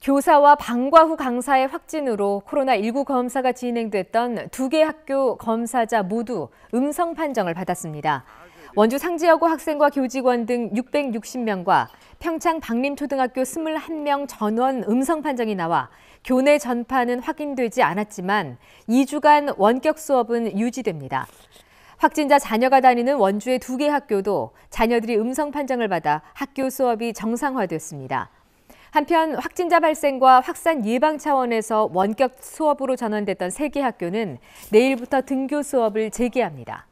교사와 방과 후 강사의 확진으로 코로나19 검사가 진행됐던 두 개 학교 검사자 모두 음성 판정을 받았습니다. 원주 상지여고 학생과 교직원 등 660명과 평창 박림초등학교 21명 전원 음성 판정이 나와 교내 전파는 확인되지 않았지만 2주간 원격 수업은 유지됩니다. 확진자 자녀가 다니는 원주의 두 개 학교도 자녀들이 음성 판정을 받아 학교 수업이 정상화됐습니다. 한편 확진자 발생과 확산 예방 차원에서 원격 수업으로 전환됐던 세개 학교는 내일부터 등교 수업을 재개합니다.